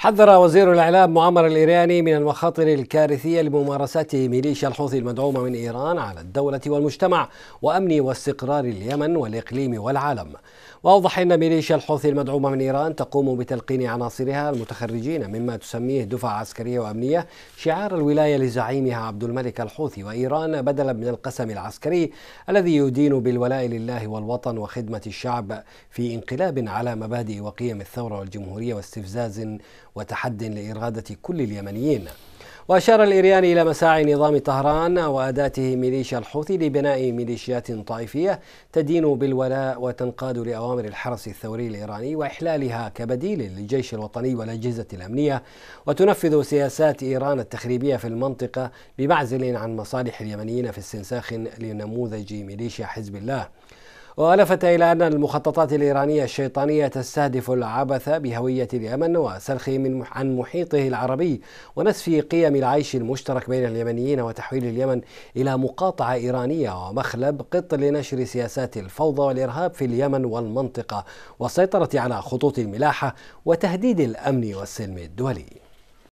حذر وزير الإعلام معمر الإيراني من المخاطر الكارثية لممارسات ميليشيا الحوثي المدعومة من إيران على الدولة والمجتمع وأمن واستقرار اليمن والإقليم والعالم وأوضح أن ميليشيا الحوثي المدعومة من إيران تقوم بتلقين عناصرها المتخرجين مما تسميه دفعة عسكرية وأمنية شعار الولاية لزعيمها عبد الملك الحوثي وإيران بدلا من القسم العسكري الذي يدين بالولاء لله والوطن وخدمة الشعب في انقلاب على مبادئ وقيم الثورة والجمهورية واستفزاز وتحد لإرادة كل اليمنيين وأشار الإرياني إلى مساعي نظام طهران وأداته ميليشيا الحوثي لبناء ميليشيات طائفية تدين بالولاء وتنقاد لأوامر الحرس الثوري الإيراني وإحلالها كبديل للجيش الوطني والأجهزة الأمنية وتنفذ سياسات إيران التخريبية في المنطقة بمعزل عن مصالح اليمنيين في استنساخ لنموذج ميليشيا حزب الله وألفت إلى أن المخططات الإيرانية الشيطانية تستهدف العبث بهوية اليمن وسلخه من عن محيطه العربي ونسف قيم العيش المشترك بين اليمنيين وتحويل اليمن إلى مقاطعة إيرانية ومخلب قط لنشر سياسات الفوضى والإرهاب في اليمن والمنطقة والسيطرة على خطوط الملاحة وتهديد الأمن والسلم الدولي